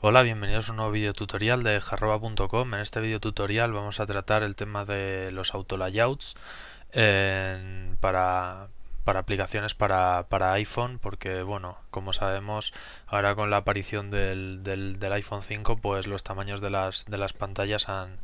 Hola, bienvenidos a un nuevo video tutorial de jarroba.com. En este video tutorial vamos a tratar el tema de los autolayouts en, para, aplicaciones para, iPhone, porque bueno, como sabemos, ahora con la aparición del, iPhone 5, pues los tamaños de las, de las pantallas han,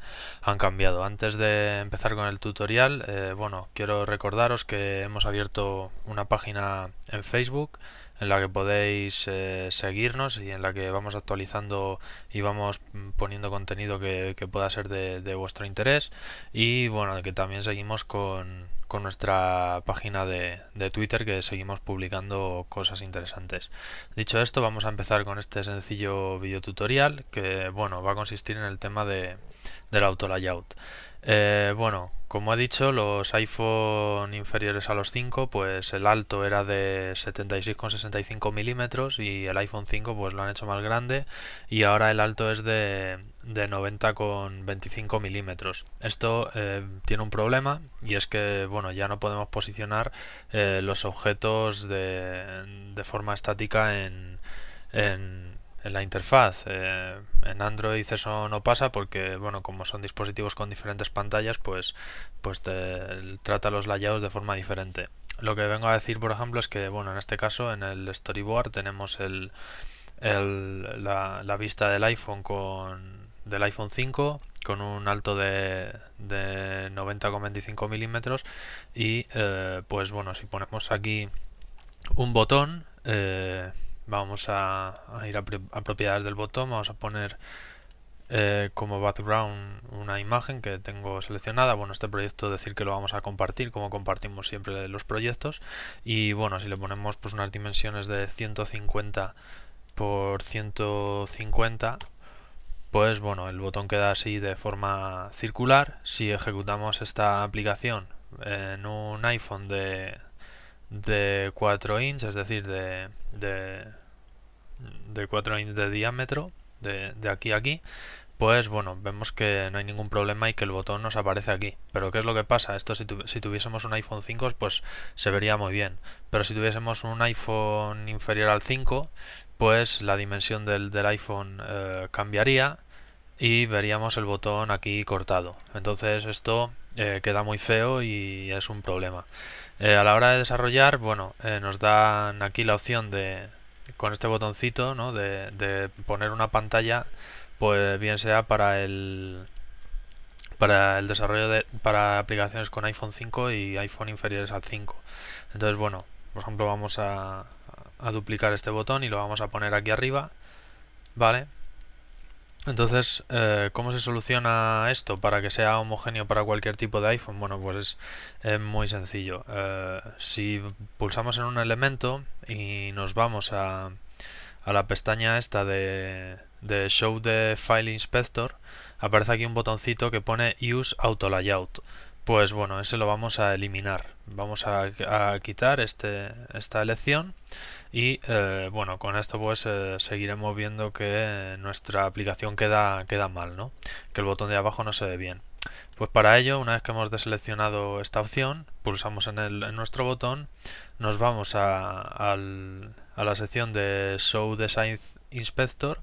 cambiado. Antes de empezar con el tutorial, eh, bueno, quiero recordaros que hemos abierto una página en Facebook en la que podéis eh, seguirnos y en la que vamos actualizando y vamos poniendo contenido que, pueda ser de, vuestro interés y bueno que también seguimos con, nuestra página de, Twitter que seguimos publicando cosas interesantes. Dicho esto, vamos a empezar con este sencillo tutorial que bueno va a consistir en el tema de, del auto layout. Eh, bueno, como he dicho, los iPhone inferiores a los 5, pues el alto era de 76,65 milímetros y el iPhone 5 pues lo han hecho más grande y ahora el alto es de, de 90,25 milímetros. Esto eh, tiene un problema y es que bueno ya no podemos posicionar eh, los objetos de, forma estática en en la interfaz. Eh, en Android eso no pasa porque, bueno, como son dispositivos con diferentes pantallas, pues, pues te, trata los layouts de forma diferente. Lo que vengo a decir, por ejemplo, es que, bueno, en este caso, en el storyboard tenemos el, la, vista del iPhone con del iPhone 5 con un alto de, de 90,25 milímetros y eh, pues bueno si ponemos aquí un botón eh, Vamos a, ir a, propiedades del botón, vamos a poner eh, como background una imagen que tengo seleccionada. Bueno, este proyecto decir que lo vamos a compartir, como compartimos siempre los proyectos. Y bueno, si le ponemos pues unas dimensiones de 150 por 150 pues bueno, el botón queda así de forma circular. Si ejecutamos esta aplicación en un iPhone de, de 4 inch, es decir, de de 4 de diámetro, de, aquí a aquí, pues bueno, vemos que no hay ningún problema y que el botón nos aparece aquí. Pero ¿qué es lo que pasa? Esto si, si, tuviésemos un iPhone 5 pues se vería muy bien. Pero si tuviésemos un iPhone inferior al 5 pues la dimensión del, iPhone eh, cambiaría y veríamos el botón aquí cortado. Entonces esto eh, queda muy feo y es un problema. Eh, a la hora de desarrollar, bueno, nos dan aquí la opción de, con este botoncito de, poner una pantalla pues bien sea para el para el desarrollo de para aplicaciones con iPhone 5 y iPhone inferiores al 5 entonces bueno por ejemplo vamos a, a duplicar este botón y lo vamos a poner aquí arriba vale entonces, eh, ¿cómo se soluciona esto para que sea homogéneo para cualquier tipo de iPhone? Bueno, pues es, muy sencillo. Eh, si pulsamos en un elemento y nos vamos a, la pestaña esta de, de, Show the File Inspector, aparece aquí un botoncito que pone Use Auto Layout pues bueno, ese lo vamos a eliminar. Vamos a, quitar este, esta elección y eh, bueno, con esto pues eh, seguiremos viendo que nuestra aplicación queda, queda mal, ¿no? Que el botón de abajo no se ve bien. Pues para ello, una vez que hemos deseleccionado esta opción, pulsamos en, nuestro botón, nos vamos a, la sección de Show Design Inspector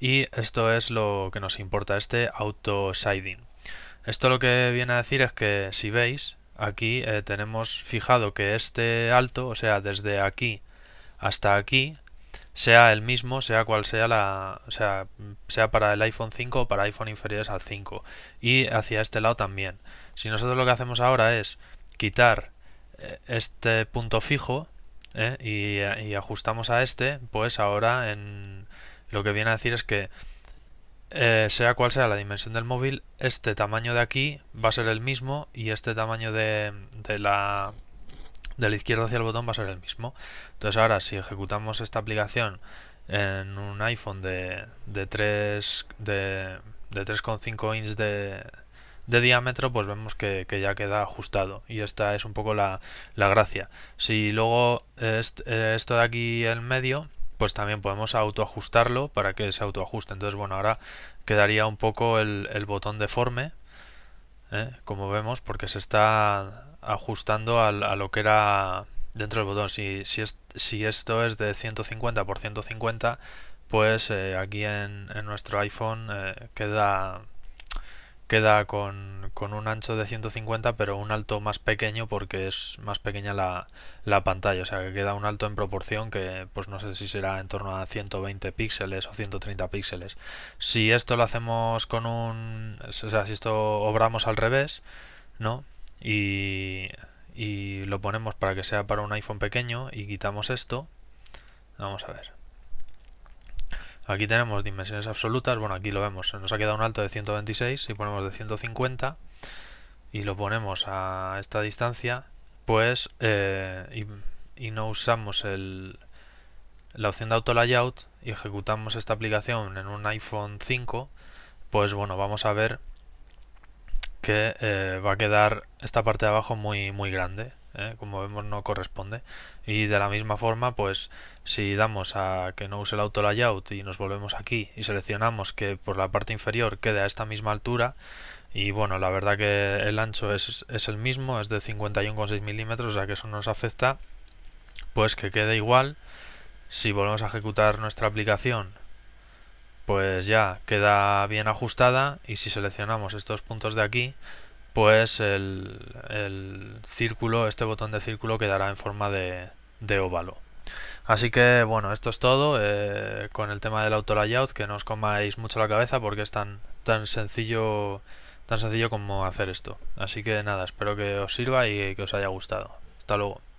y esto es lo que nos importa, este Auto Shading. Esto lo que viene a decir es que si veis, aquí eh, tenemos fijado que este alto, o sea, desde aquí hasta aquí, sea el mismo, sea cual sea la, o sea, sea para el iPhone 5 o para iPhone inferiores al 5 y hacia este lado también. Si nosotros lo que hacemos ahora es quitar eh, este punto fijo eh, y, y, ajustamos a este, pues ahora en lo que viene a decir es que eh, sea cual sea la dimensión del móvil, este tamaño de aquí va a ser el mismo y este tamaño de, la de la izquierda hacia el botón va a ser el mismo. Entonces ahora si ejecutamos esta aplicación en un iPhone de, de 3 de, de 3,5 inches de, de, diámetro, pues vemos que, ya queda ajustado. Y esta es un poco la, gracia. Si luego eh, eh, esto de aquí en medio pues también podemos autoajustarlo para que se autoajuste. Entonces, bueno, ahora quedaría un poco el, botón deforme, ¿eh? como vemos, porque se está ajustando a lo que era dentro del botón. Si, si, si esto es de 150 por 150, pues eh, aquí en, nuestro iPhone eh, queda, queda con con un ancho de 150 pero un alto más pequeño porque es más pequeña la, la, pantalla, o sea que queda un alto en proporción que pues no sé si será en torno a 120 píxeles o 130 píxeles. Si esto lo hacemos con un... o sea, si esto obramos al revés, ¿no? Y, y lo ponemos para que sea para un iPhone pequeño y quitamos esto, vamos a ver. Aquí tenemos dimensiones absolutas, bueno aquí lo vemos, nos ha quedado un alto de 126, si ponemos de 150 y lo ponemos a esta distancia, pues eh, y, no usamos la opción de auto layout y ejecutamos esta aplicación en un iPhone 5, pues bueno, vamos a ver que eh, va a quedar esta parte de abajo muy, muy grande. Eh, como vemos no corresponde. Y de la misma forma, pues si damos a que no use el auto layout y nos volvemos aquí y seleccionamos que por la parte inferior quede a esta misma altura, y bueno, la verdad que el ancho es, el mismo, es de 51,6 milímetros, o sea que eso nos afecta pues que quede igual. Si volvemos a ejecutar nuestra aplicación, pues ya queda bien ajustada y si seleccionamos estos puntos de aquí, pues el, círculo, este botón de círculo quedará en forma de, óvalo. Así que bueno, esto es todo eh, con el tema del auto layout, que no os comáis mucho la cabeza porque es tan, tan sencillo tan sencillo como hacer esto. Así que nada, espero que os sirva y que os haya gustado. Hasta luego.